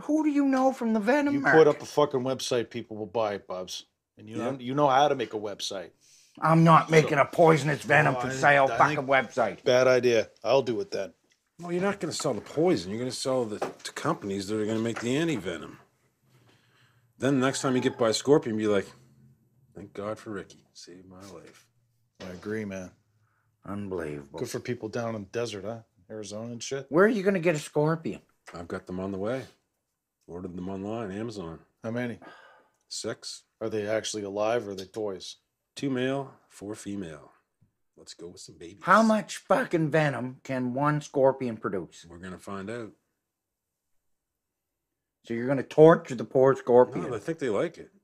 Who do you know from the Venom? You put up a fucking website, people will buy it, Bubs. And you know you know how to make a website. I'm not making a poisonous venom for sale fucking website. Bad idea. I'll do it then. Well, you're not going to sell the poison. You're going to sell the to companies that are going to make the anti venom. Then the next time you get by a scorpion, be like, "Thank God for Ricky, saved my life." I agree, man. Unbelievable. Good for people down in the desert, huh? Arizona and shit. Where are you going to get a scorpion? I've got them on the way. Ordered them online, Amazon. How many? Six. Are they actually alive or are they toys? Two male, four female. Let's go with some babies. How much fucking venom can one scorpion produce? We're gonna find out. So you're gonna torture the poor scorpion. No, I think they like it.